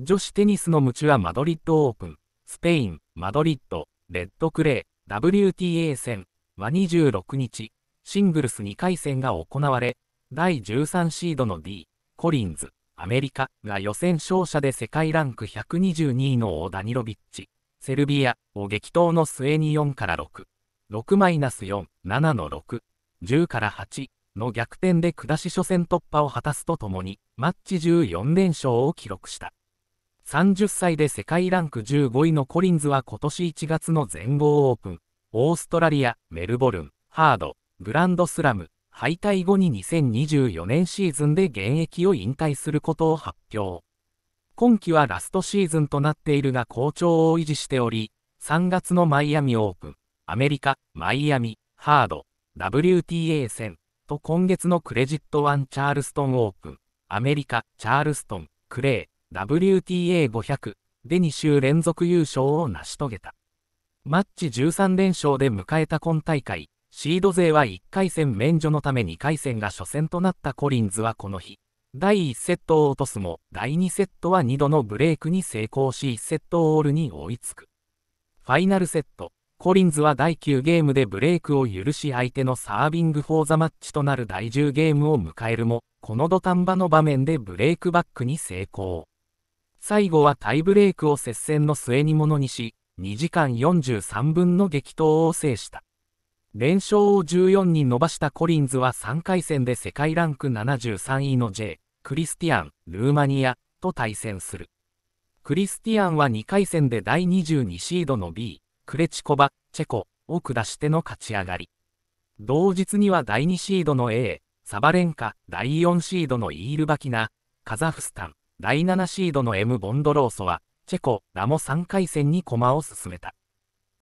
女子テニスの夢中はマドリッドオープン、スペイン、マドリッド、レッドクレー、WTA 戦は26日、シングルス2回戦が行われ、第13シードの D、コリンズ、アメリカが予選勝者で世界ランク122位のオーダニロビッチ、セルビアを激闘の末に4から6、6-4、7の6、10から8の逆転で下し初戦突破を果たすとともに、マッチ14連勝を記録した。30歳で世界ランク15位のコリンズは今年1月の全豪オープン、オーストラリア、メルボルン、ハード、グランドスラム、敗退後に2024年シーズンで現役を引退することを発表。今季はラストシーズンとなっているが好調を維持しており、3月のマイアミオープン、アメリカ、マイアミ、ハード、WTA 戦と今月のクレジットワンチャールストンオープン、アメリカ、チャールストン、クレー、WTA500 で2週連続優勝を成し遂げた。マッチ13連勝で迎えた今大会、シード勢は1回戦免除のため2回戦が初戦となったコリンズはこの日、第1セットを落とすも、第2セットは2度のブレークに成功し1セットオールに追いつく。ファイナルセット、コリンズは第9ゲームでブレークを許し相手のサービングフォーザマッチとなる第10ゲームを迎えるも、この土壇場の場面でブレークバックに成功。最後はタイブレークを接戦の末にものにし、2時間43分の激闘を制した。連勝を14に伸ばしたコリンズは3回戦で世界ランク73位の J、クリスティアン、ルーマニアと対戦する。クリスティアンは2回戦で第22シードの B、クレチコバ、チェコを下しての勝ち上がり。同日には第2シードの A、サバレンカ、第4シードのイールバキナ、カザフスタン、第7シードの M・ ボンドローソは、チェコ、ラモ3回戦に駒を進めた。